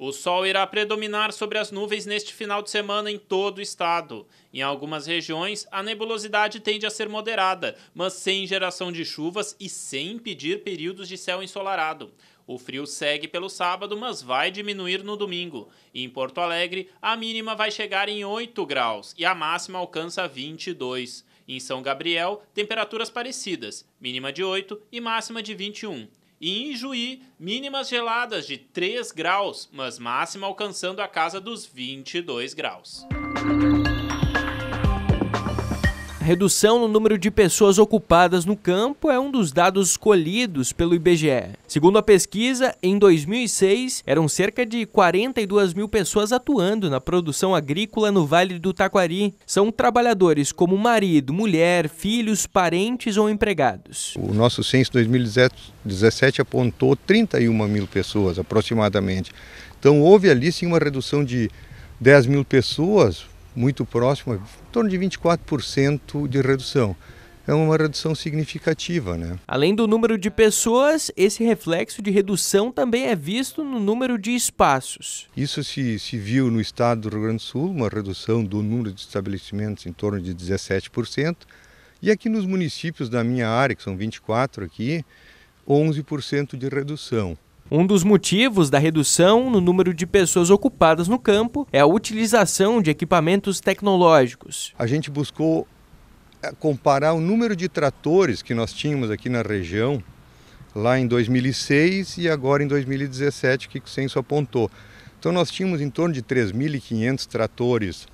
O sol irá predominar sobre as nuvens neste final de semana em todo o estado. Em algumas regiões, a nebulosidade tende a ser moderada, mas sem geração de chuvas e sem impedir períodos de céu ensolarado. O frio segue pelo sábado, mas vai diminuir no domingo. Em Porto Alegre, a mínima vai chegar em 8 graus e a máxima alcança 22. Em São Gabriel, temperaturas parecidas, mínima de 8 e máxima de 21. E em Juí, mínimas geladas de 3 graus, mas máxima alcançando a casa dos 22 graus redução no número de pessoas ocupadas no campo é um dos dados escolhidos pelo IBGE. Segundo a pesquisa, em 2006 eram cerca de 42 mil pessoas atuando na produção agrícola no Vale do Taquari. São trabalhadores como marido, mulher, filhos, parentes ou empregados. O nosso censo 2017 apontou 31 mil pessoas aproximadamente. Então houve ali sim uma redução de 10 mil pessoas muito próximo, em torno de 24% de redução. É uma redução significativa, né? Além do número de pessoas, esse reflexo de redução também é visto no número de espaços. Isso se, se viu no estado do Rio Grande do Sul, uma redução do número de estabelecimentos em torno de 17%. E aqui nos municípios da minha área, que são 24 aqui, 11% de redução. Um dos motivos da redução no número de pessoas ocupadas no campo é a utilização de equipamentos tecnológicos. A gente buscou eh, comparar o número de tratores que nós tínhamos aqui na região lá em 2006 e agora em 2017 que o censo apontou. Então nós tínhamos em torno de 3.500 tratores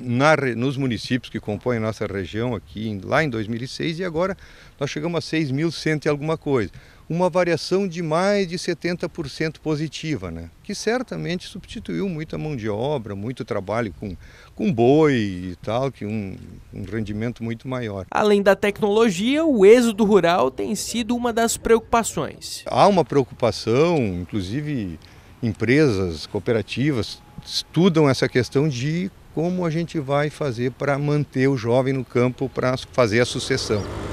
na, nos municípios que compõem a nossa região aqui, lá em 2006, e agora nós chegamos a 6.100 e alguma coisa. Uma variação de mais de 70% positiva, né? que certamente substituiu muita mão de obra, muito trabalho com, com boi e tal, que um, um rendimento muito maior. Além da tecnologia, o êxodo rural tem sido uma das preocupações. Há uma preocupação, inclusive empresas, cooperativas, estudam essa questão de como a gente vai fazer para manter o jovem no campo para fazer a sucessão.